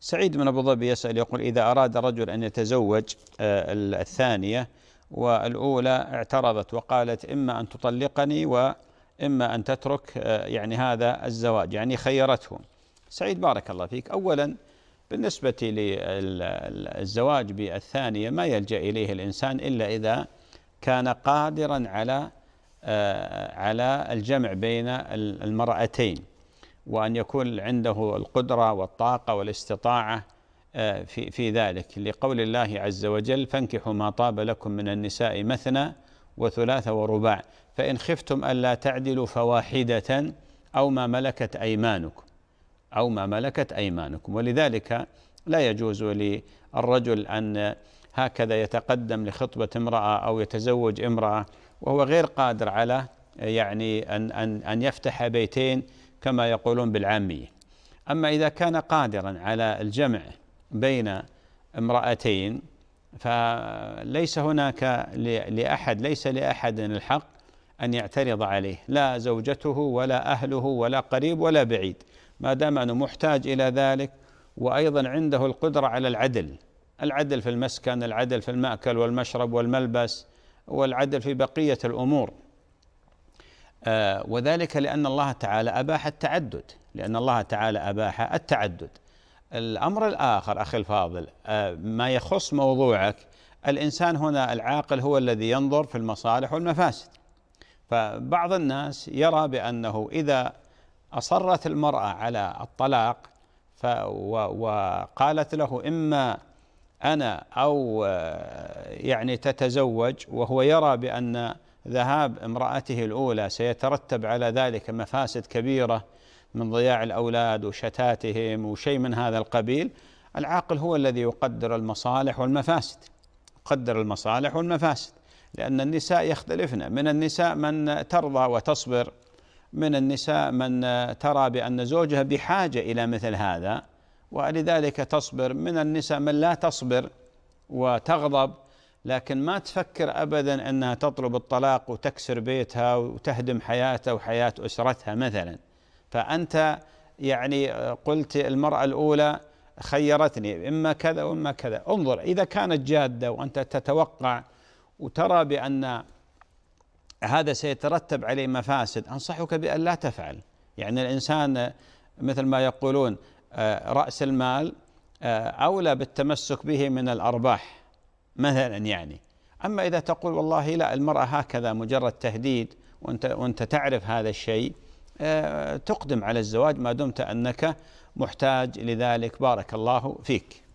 سعيد من أبو ظبي يسأل يقول إذا أراد رجل أن يتزوج آه، الثانية والأولى اعترضت وقالت إما أن تطلقني وإما أن تترك آه، يعني هذا الزواج يعني خيرته سعيد بارك الله فيك أولا بالنسبة للزواج بالثانية ما يلجأ إليه الإنسان إلا إذا كان قادرا على آه، على الجمع بين المرأتين وأن يكون عنده القدرة والطاقة والاستطاعة آه، في في ذلك لقول الله عز وجل فانكحوا ما طاب لكم من النساء مثنى وثلاث ورباع فإن خفتم ألا تعدلوا فواحدة أو ما ملكت أيمانكم أو ما ملكت أيمانكم ولذلك لا يجوز للرجل أن هكذا يتقدم لخطبة امرأة أو يتزوج امرأة وهو غير قادر على يعني أن أن أن يفتح بيتين كما يقولون بالعامية أما إذا كان قادرا على الجمع بين امرأتين فليس هناك لأحد ليس لأحد الحق أن يعترض عليه لا زوجته ولا أهله ولا قريب ولا بعيد ما دام أنه محتاج إلى ذلك وأيضا عنده القدرة على العدل العدل في المسكن العدل في المأكل والمشرب والملبس والعدل في بقية الأمور آه، وذلك لأن الله تعالى أباح التعدد لأن الله تعالى أباح التعدد الأمر الآخر أخي الفاضل آه، ما يخص موضوعك الإنسان هنا العاقل هو الذي ينظر في المصالح والمفاسد فبعض الناس يرى بأنه إذا أصرت المرأة على الطلاق وقالت له إما أنا أو آه، يعني تتزوج وهو يرى بأن ذهاب امرأته الأولى سيترتب على ذلك مفاسد كبيرة من ضياع الأولاد وشتاتهم وشيء من هذا القبيل العاقل هو الذي يقدر المصالح والمفاسد يقدر المصالح والمفاسد لأن النساء يختلفن من النساء من ترضى وتصبر من النساء من ترى بأن زوجها بحاجة إلى مثل هذا ولذلك تصبر من النساء من لا تصبر وتغضب لكن ما تفكر ابدا انها تطلب الطلاق وتكسر بيتها وتهدم حياتها وحياه اسرتها مثلا فانت يعني قلت المراه الاولى خيرتني اما كذا واما كذا انظر اذا كانت جاده وانت تتوقع وترى بان هذا سيترتب عليه مفاسد انصحك بان لا تفعل يعني الانسان مثل ما يقولون آه، راس المال آه، اولى بالتمسك به من الارباح مثلا يعني أما إذا تقول والله لا المرأة هكذا مجرد تهديد وأنت, وأنت تعرف هذا الشيء آه، تقدم على الزواج ما دمت أنك محتاج لذلك بارك الله فيك